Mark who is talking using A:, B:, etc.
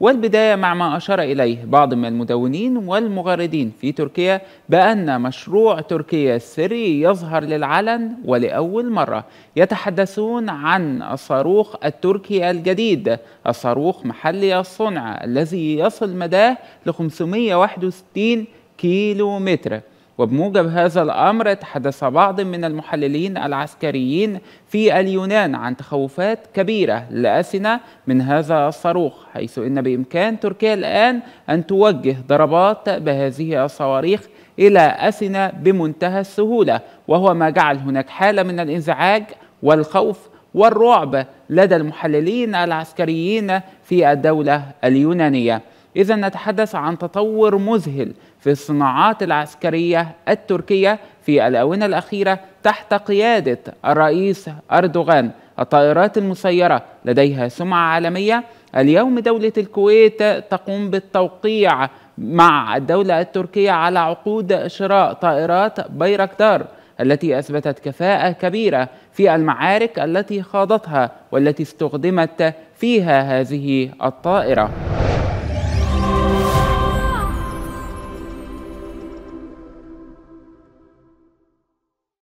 A: والبداية مع ما أشار إليه بعض من المدونين والمغردين في تركيا بأن مشروع تركيا السري يظهر للعلن ولأول مرة يتحدثون عن الصاروخ التركي الجديد الصاروخ محلي الصنع الذي يصل مداه ل 561 كيلو متر وبموجب هذا الأمر تحدث بعض من المحللين العسكريين في اليونان عن تخوفات كبيرة لأسنة من هذا الصاروخ حيث إن بإمكان تركيا الآن أن توجه ضربات بهذه الصواريخ إلى أسنة بمنتهى السهولة وهو ما جعل هناك حالة من الانزعاج والخوف والرعب لدى المحللين العسكريين في الدولة اليونانية إذا نتحدث عن تطور مذهل في الصناعات العسكرية التركية في الآونة الأخيرة تحت قيادة الرئيس أردوغان الطائرات المسيرة لديها سمعة عالمية اليوم دولة الكويت تقوم بالتوقيع مع الدولة التركية على عقود شراء طائرات بيركتار التي أثبتت كفاءة كبيرة في المعارك التي خاضتها والتي استخدمت فيها هذه الطائرة